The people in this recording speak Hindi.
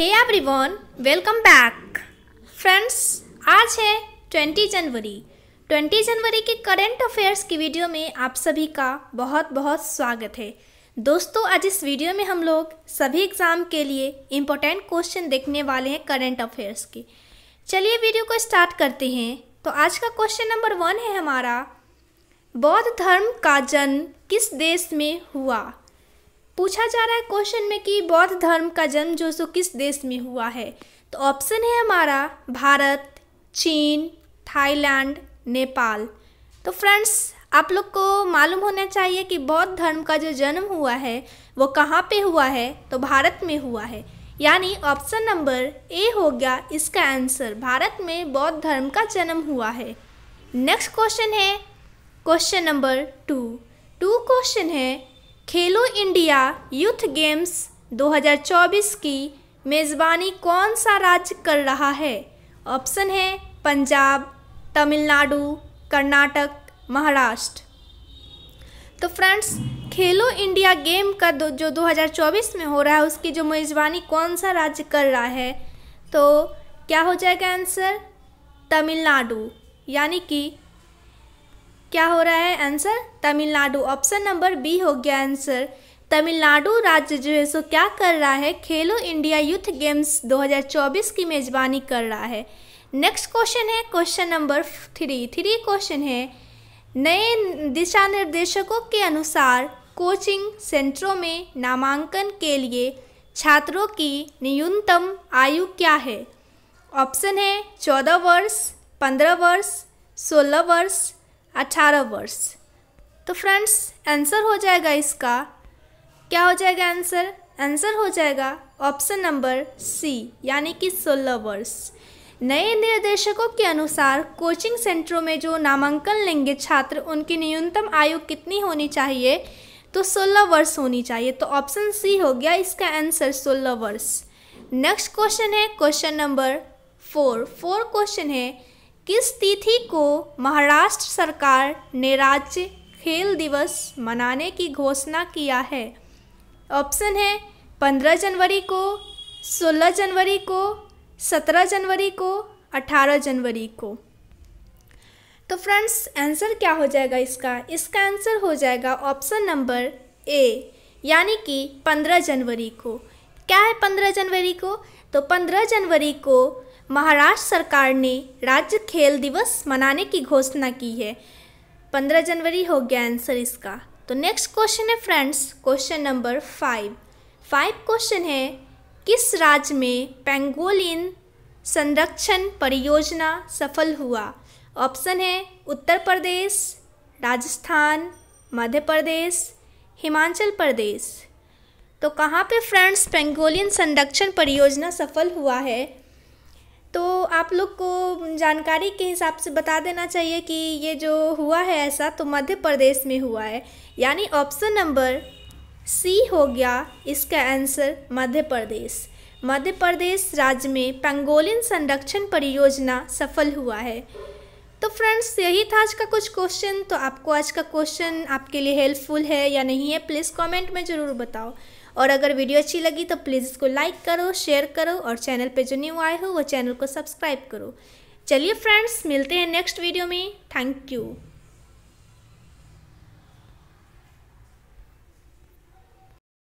हे एवरीवन वेलकम बैक फ्रेंड्स आज है 20 जनवरी 20 जनवरी के करंट अफेयर्स की वीडियो में आप सभी का बहुत बहुत स्वागत है दोस्तों आज इस वीडियो में हम लोग सभी एग्ज़ाम के लिए इम्पोर्टेंट क्वेश्चन देखने वाले हैं करंट अफेयर्स के चलिए वीडियो को स्टार्ट करते हैं तो आज का क्वेश्चन नंबर वन है हमारा बौद्ध धर्म का जन्म किस देश में हुआ पूछा जा रहा है क्वेश्चन में कि बौद्ध धर्म का जन्म जो सो किस देश में हुआ है तो ऑप्शन है हमारा भारत चीन थाईलैंड नेपाल तो फ्रेंड्स आप लोग को मालूम होना चाहिए कि बौद्ध धर्म का जो जन्म हुआ है वो कहाँ पे हुआ है तो भारत में हुआ है यानी ऑप्शन नंबर ए हो गया इसका आंसर भारत में बौद्ध धर्म का जन्म हुआ है नेक्स्ट क्वेश्चन है question number two two question है खेलो इंडिया यूथ गेम्स 2024 की मेज़बानी कौन सा राज्य कर रहा है ऑप्शन है पंजाब तमिलनाडु कर्नाटक महाराष्ट्र तो फ्रेंड्स खेलो इंडिया गेम का दो, जो 2024 में हो रहा है उसकी जो मेज़बानी कौन सा राज्य कर रहा है तो क्या हो जाएगा आंसर तमिलनाडु यानी कि क्या हो रहा है answer Tamil Nadu option number B हो गया आंसर तमिलनाडु राज्य जो है सो क्या कर रहा है खेलो इंडिया यूथ गेम्स 2024 की मेज़बानी कर रहा है नेक्स्ट क्वेश्चन है question number three three question है नए दिशा निर्देशकों के अनुसार कोचिंग सेंटरों में नामांकन के लिए छात्रों की न्यूनतम आयु क्या है ऑप्शन है चौदह वर्ष पंद्रह वर्ष सोलह वर्ष अठारह वर्ष तो फ्रेंड्स आंसर हो जाएगा इसका क्या हो जाएगा आंसर आंसर हो जाएगा ऑप्शन नंबर सी यानी कि सोलह वर्ष नए निर्देशकों के अनुसार कोचिंग सेंटरों में जो नामांकन लेंगे छात्र उनकी न्यूनतम आयु कितनी होनी चाहिए तो 16 वर्ष होनी चाहिए तो ऑप्शन सी हो गया इसका आंसर 16 वर्ष नेक्स्ट क्वेश्चन है question number four four question है किस तिथि को महाराष्ट्र सरकार ने राज्य खेल दिवस मनाने की घोषणा किया है ऑप्शन है पंद्रह जनवरी को सोलह जनवरी को सत्रह जनवरी को अठारह जनवरी को तो फ्रेंड्स आंसर क्या हो जाएगा इसका इसका आंसर हो जाएगा ऑप्शन नंबर ए यानी कि पंद्रह जनवरी को क्या है पंद्रह जनवरी को तो पंद्रह जनवरी को महाराष्ट्र सरकार ने राज्य खेल दिवस मनाने की घोषणा की है पंद्रह जनवरी हो गया आंसर इसका तो नेक्स्ट क्वेश्चन है friends question number five five question है किस राज्य में पेंगोलिन संरक्षण परियोजना सफल हुआ ऑप्शन है उत्तर प्रदेश राजस्थान मध्य प्रदेश हिमाचल प्रदेश तो कहाँ पे फ्रेंड्स पेंगोलियन संरक्षण परियोजना सफल हुआ है तो आप लोग को जानकारी के हिसाब से बता देना चाहिए कि ये जो हुआ है ऐसा तो मध्य प्रदेश में हुआ है यानी ऑप्शन नंबर सी हो गया इसका आंसर मध्य प्रदेश मध्य प्रदेश राज्य में पेंगोलिन संरक्षण परियोजना सफल हुआ है तो फ्रेंड्स यही था आज का कुछ क्वेश्चन तो आपको आज का क्वेश्चन आपके लिए हेल्पफुल है या नहीं है प्लीज़ कमेंट में ज़रूर बताओ और अगर वीडियो अच्छी लगी तो प्लीज़ इसको लाइक करो शेयर करो और चैनल पे जो न्यू आए हो वो चैनल को सब्सक्राइब करो चलिए फ्रेंड्स मिलते हैं नेक्स्ट वीडियो में थैंक यू